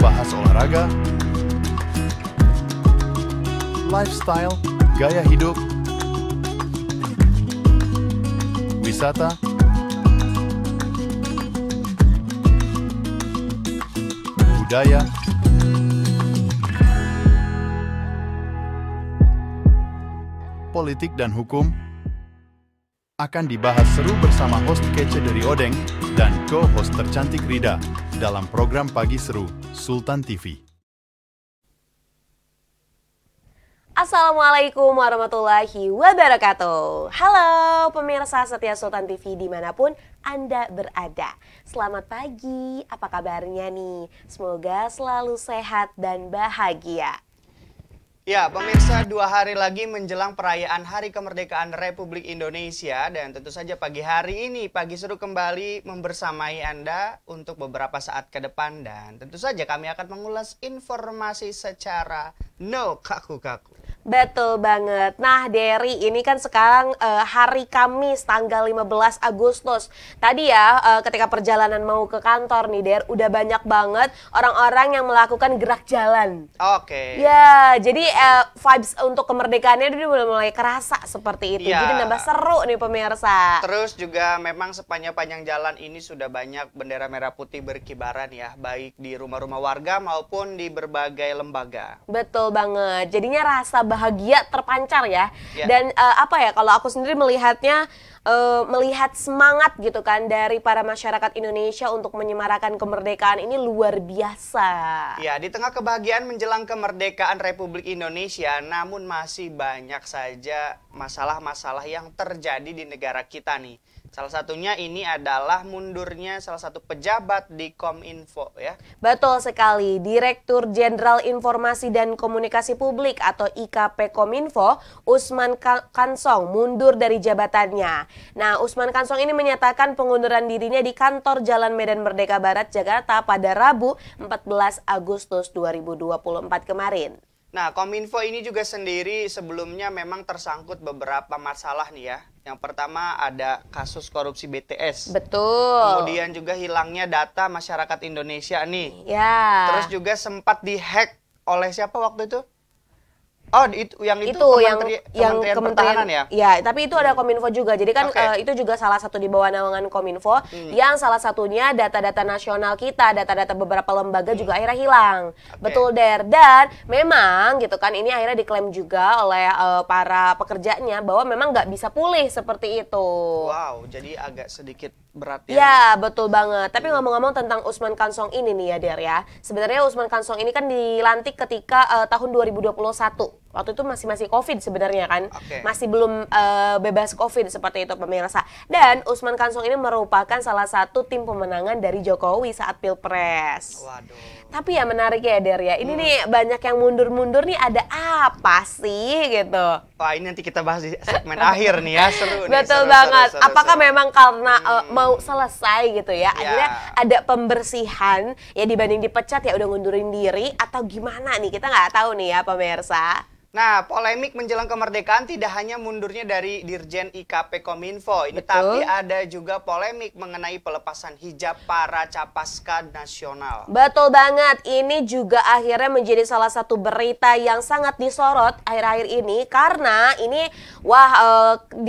membahas olahraga, lifestyle, gaya hidup, wisata, budaya, politik dan hukum akan dibahas seru bersama host kece dari Odeng dan co-host tercantik Rida dalam program Pagi Seru Sultan TV. Assalamualaikum warahmatullahi wabarakatuh Halo pemirsa setia Sultan TV dimanapun Anda berada Selamat pagi, apa kabarnya nih? Semoga selalu sehat dan bahagia Ya, pemirsa dua hari lagi menjelang perayaan Hari Kemerdekaan Republik Indonesia dan tentu saja pagi hari ini pagi seru kembali membersamai Anda untuk beberapa saat ke depan dan tentu saja kami akan mengulas informasi secara no kaku-kaku. Betul banget. Nah, Derry, ini kan sekarang uh, hari Kamis tanggal 15 Agustus. Tadi ya, uh, ketika perjalanan mau ke kantor nih, Der, udah banyak banget orang-orang yang melakukan gerak jalan. Oke. Okay. Ya, jadi uh, vibes untuk kemerdekaannya itu udah mulai kerasa seperti itu. Ya. Jadi nambah seru nih pemirsa. Terus juga memang sepanjang panjang jalan ini sudah banyak bendera merah putih berkibaran ya, baik di rumah-rumah warga maupun di berbagai lembaga. Betul banget. Jadinya rasa bahagia terpancar ya. Yeah. Dan uh, apa ya kalau aku sendiri melihatnya uh, melihat semangat gitu kan dari para masyarakat Indonesia untuk menyemarakan kemerdekaan ini luar biasa. Ya, di tengah kebahagiaan menjelang kemerdekaan Republik Indonesia, namun masih banyak saja masalah-masalah yang terjadi di negara kita nih. Salah satunya ini adalah mundurnya salah satu pejabat di Kominfo ya. Betul sekali, Direktur Jenderal Informasi dan Komunikasi Publik atau IKP Kominfo, Usman Kansong mundur dari jabatannya. Nah, Usman Kansong ini menyatakan pengunduran dirinya di kantor Jalan Medan Merdeka Barat, Jakarta pada Rabu 14 Agustus 2024 kemarin. Nah, Kominfo ini juga sendiri sebelumnya memang tersangkut beberapa masalah nih ya. Yang pertama ada kasus korupsi BTS. Betul. Kemudian juga hilangnya data masyarakat Indonesia nih. Ya. Terus juga sempat dihack oleh siapa waktu itu? Oh, itu yang itu, itu kementeri, yang kementerian, kementerian pertahanan ya? Ya, tapi itu ada hmm. Kominfo juga. Jadi kan okay. uh, eh, itu juga salah satu di bawah naungan Kominfo hmm. yang salah satunya data-data nasional kita, data-data beberapa lembaga hmm. juga akhirnya hilang. Okay. Betul der. Dan memang gitu kan ini akhirnya diklaim juga oleh uh, para pekerjanya bahwa memang nggak bisa pulih seperti itu. Wow, jadi agak sedikit berat ya. Ya, betul banget. Tapi hmm. ngomong-ngomong hmm. tentang Usman Kansong ini nih ya, Der ya. Sebenarnya Usman Kansong ini kan dilantik ketika uh, tahun 2021 waktu itu masih masih covid sebenarnya kan okay. masih belum uh, bebas covid seperti itu pemirsa dan Usman Kansong ini merupakan salah satu tim pemenangan dari Jokowi saat pilpres. Waduh. Tapi ya menarik ya Der ya ini hmm. nih banyak yang mundur-mundur nih ada apa sih gitu. Wah ini nanti kita bahas di segmen akhir nih ya seru. Nih, Betul seru, banget. Seru, seru, Apakah seru. memang karena eh, hmm. uh, mau selesai gitu ya yeah. akhirnya ada pembersihan ya dibanding dipecat ya udah ngundurin diri atau gimana nih kita nggak tahu nih ya pemirsa. Nah, polemik menjelang kemerdekaan tidak hanya mundurnya dari Dirjen IKP Kominfo, ini Betul. tapi ada juga polemik mengenai pelepasan hijab para capaska nasional. Betul banget, ini juga akhirnya menjadi salah satu berita yang sangat disorot akhir-akhir ini karena ini wah e,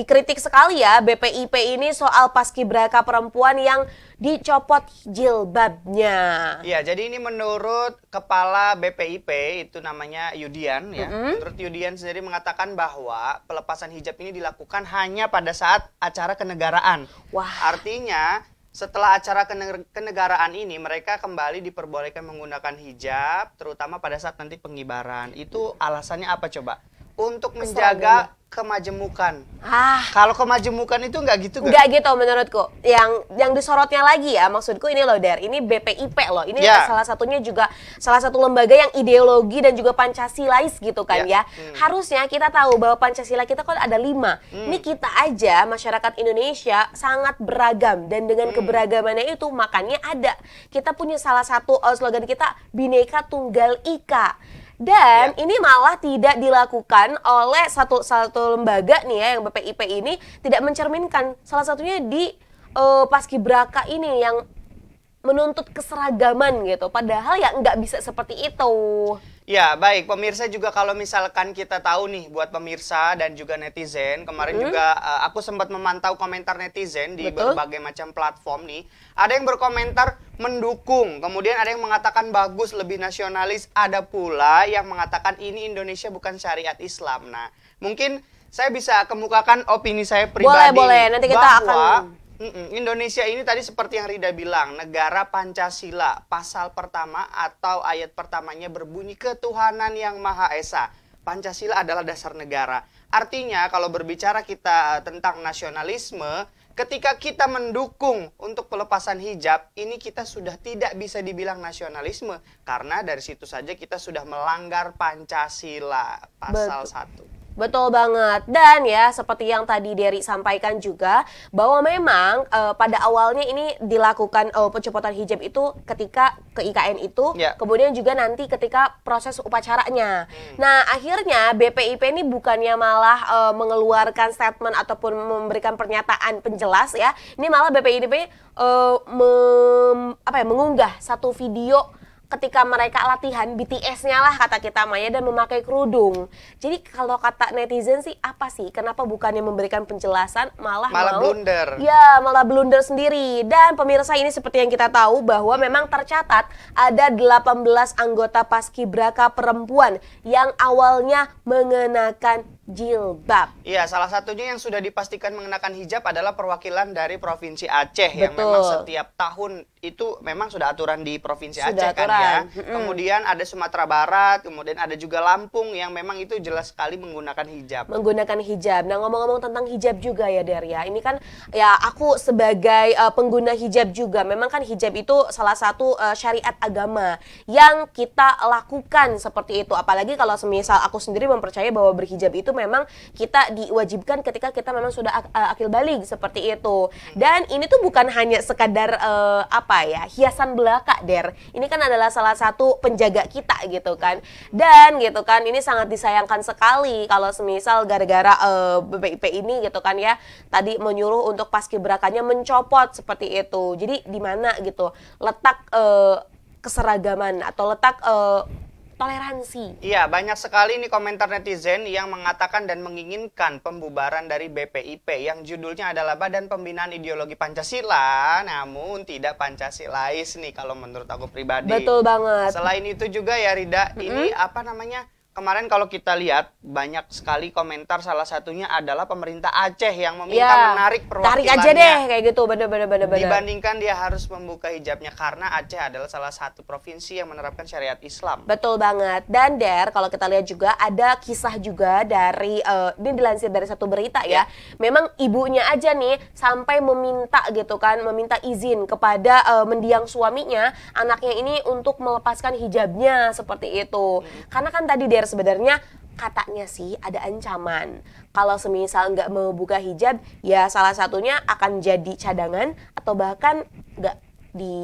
dikritik sekali ya BPIP ini soal paskibraka perempuan yang dicopot jilbabnya. Iya, jadi ini menurut kepala BPIP itu namanya Yudian ya. Mm -hmm. Menurut Yudian sendiri mengatakan bahwa pelepasan hijab ini dilakukan hanya pada saat acara kenegaraan. Wah. Artinya setelah acara kenegaraan ini, mereka kembali diperbolehkan menggunakan hijab, terutama pada saat nanti pengibaran. Itu alasannya apa coba? Untuk menjaga kemajemukan. Ah. Kalau kemajemukan itu nggak gitu kan? Nggak gitu menurutku. Yang yang disorotnya lagi ya maksudku ini loh Der, ini BPIP loh. Ini yeah. salah satunya juga salah satu lembaga yang ideologi dan juga Pancasilais gitu kan yeah. ya. Hmm. Harusnya kita tahu bahwa Pancasila kita kan ada lima. Hmm. Ini kita aja masyarakat Indonesia sangat beragam dan dengan hmm. keberagamannya itu makanya ada kita punya salah satu eh, slogan kita bineka Tunggal Ika dan ya. ini malah tidak dilakukan oleh satu satu lembaga nih ya yang BPIP ini tidak mencerminkan salah satunya di uh, eh, paskibraka ini yang menuntut keseragaman gitu. Padahal ya nggak bisa seperti itu. Ya, baik. Pemirsa juga kalau misalkan kita tahu nih buat pemirsa dan juga netizen, kemarin hmm. juga uh, aku sempat memantau komentar netizen di Betul. berbagai macam platform nih. Ada yang berkomentar mendukung, kemudian ada yang mengatakan bagus, lebih nasionalis, ada pula yang mengatakan ini Indonesia bukan syariat Islam. Nah, mungkin saya bisa kemukakan opini saya pribadi. Boleh, boleh. Nanti kita bahwa akan Indonesia ini tadi seperti yang Rida bilang, negara Pancasila, pasal pertama atau ayat pertamanya berbunyi ketuhanan yang Maha Esa. Pancasila adalah dasar negara. Artinya kalau berbicara kita eh, tentang nasionalisme, ketika kita mendukung untuk pelepasan hijab, ini kita sudah tidak bisa dibilang nasionalisme karena dari situ saja kita sudah melanggar Pancasila pasal satu. 1. Betul banget. Dan ya seperti yang tadi Derry sampaikan juga bahwa memang uh, pada awalnya ini dilakukan uh, pencopotan hijab itu ketika ke IKN itu, yeah. kemudian juga nanti ketika proses upacaranya. Hmm. Nah, akhirnya BPIP ini bukannya malah uh, mengeluarkan statement ataupun memberikan pernyataan penjelas ya. Ini malah BPIP uh, mem, apa ya mengunggah satu video ketika mereka latihan BTS-nya lah kata kita Maya dan memakai kerudung. Jadi kalau kata netizen sih apa sih? Kenapa bukannya memberikan penjelasan malah malah mau, blunder. Ya, malah blunder sendiri. Dan pemirsa ini seperti yang kita tahu bahwa memang tercatat ada 18 anggota Paskibraka perempuan yang awalnya mengenakan jilbab. Iya, salah satunya yang sudah dipastikan mengenakan hijab adalah perwakilan dari Provinsi Aceh Betul. yang memang setiap tahun itu memang sudah aturan di Provinsi sudah Aceh aturan. kan ya. Kemudian ada Sumatera Barat, kemudian ada juga Lampung yang memang itu jelas sekali menggunakan hijab. Menggunakan hijab. Nah, ngomong-ngomong tentang hijab juga ya, Deria. Ya. Ini kan ya aku sebagai uh, pengguna hijab juga, memang kan hijab itu salah satu uh, syariat agama yang kita lakukan seperti itu. Apalagi kalau semisal aku sendiri mempercayai bahwa berhijab itu memang kita diwajibkan ketika kita memang sudah ak eh, akil balik seperti itu. Dan ini tuh bukan hanya sekadar uh, apa ya hiasan belaka der. Ini kan adalah salah satu penjaga kita gitu kan. Dan gitu kan ini sangat disayangkan sekali kalau semisal gara-gara uh, eh, BPIP ini gitu kan ya tadi menyuruh untuk pas paskibrakanya mencopot seperti itu. Jadi di mana gitu letak uh, keseragaman atau letak uh, toleransi. Iya, banyak sekali nih komentar netizen yang mengatakan dan menginginkan pembubaran dari BPIP yang judulnya adalah Badan Pembinaan Ideologi Pancasila, namun tidak Pancasilais nih kalau menurut aku pribadi. Betul banget. Selain itu juga ya Rida, mm -hmm. ini apa namanya? kemarin kalau kita lihat banyak sekali komentar salah satunya adalah pemerintah Aceh yang meminta ya, menarik perwakilannya. Tarik aja deh kayak gitu bener-bener bener-bener. Dibandingkan dia harus membuka hijabnya karena Aceh adalah salah satu provinsi yang menerapkan syariat Islam. Betul banget. Dan Der kalau kita lihat juga ada kisah juga dari uh, ini dilansir dari satu berita ya. ya. Memang ibunya aja nih sampai meminta gitu kan, meminta izin kepada uh, mendiang suaminya anaknya ini untuk melepaskan hijabnya seperti itu. Hmm. Karena kan tadi dia sebenarnya katanya sih ada ancaman kalau semisal nggak mau buka hijab ya salah satunya akan jadi cadangan atau bahkan nggak di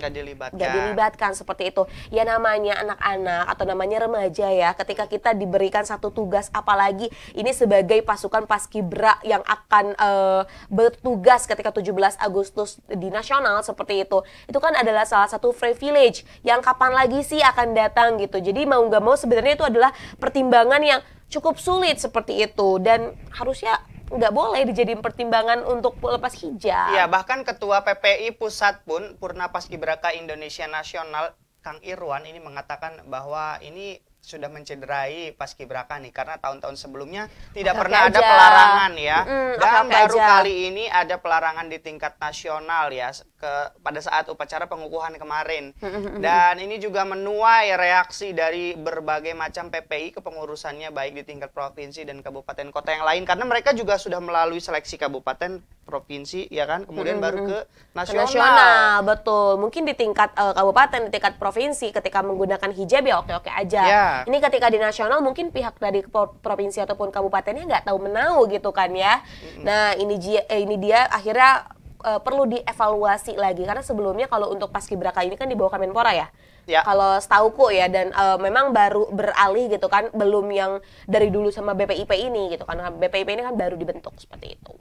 nggak dilibatkan. Gak dilibatkan seperti itu. Ya namanya anak-anak atau namanya remaja ya, ketika kita diberikan satu tugas apalagi ini sebagai pasukan paskibra yang akan uh, bertugas ketika 17 Agustus di nasional seperti itu. Itu kan adalah salah satu free village yang kapan lagi sih akan datang gitu. Jadi mau nggak mau sebenarnya itu adalah pertimbangan yang cukup sulit seperti itu dan harusnya nggak boleh dijadiin pertimbangan untuk lepas hijab. Iya, bahkan Ketua PPI Pusat pun Purna Paskibraka Indonesia Nasional Kang Irwan ini mengatakan bahwa ini sudah mencederai paskibraka nih karena tahun-tahun sebelumnya tidak Oke, pernah aja. ada pelarangan ya mm, dan Oke, baru aja. kali ini ada pelarangan di tingkat nasional ya ke pada saat upacara pengukuhan kemarin dan ini juga menuai reaksi dari berbagai macam PPI kepengurusannya baik di tingkat provinsi dan kabupaten kota yang lain karena mereka juga sudah melalui seleksi kabupaten provinsi ya kan kemudian -hmm. baru ke nasional. nasional betul mungkin di tingkat uh, kabupaten di tingkat provinsi ketika menggunakan hijab ya oke oke aja yeah. ini ketika di nasional mungkin pihak dari provinsi ataupun kabupatennya nggak tahu menau gitu kan ya -hmm. nah ini dia eh, ini dia akhirnya uh, perlu dievaluasi lagi karena sebelumnya kalau untuk paskibraka ini kan di bawah Kemenpora ya ya. kalau ku ya dan uh, memang baru beralih gitu kan belum yang dari dulu sama BPIP ini gitu kan nah, BPIP ini kan baru dibentuk seperti itu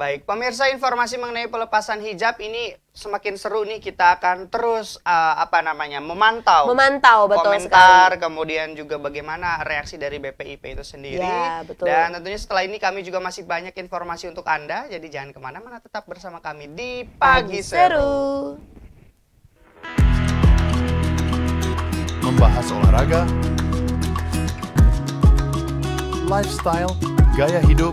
Baik, pemirsa informasi mengenai pelepasan hijab ini semakin seru nih kita akan terus uh, apa namanya memantau, memantau betul komentar, sekali. kemudian juga bagaimana reaksi dari BPIP itu sendiri. Ya, betul. Dan tentunya setelah ini kami juga masih banyak informasi untuk anda, jadi jangan kemana-mana tetap bersama kami di pagi, pagi seru. seru. Membahas olahraga, lifestyle, gaya hidup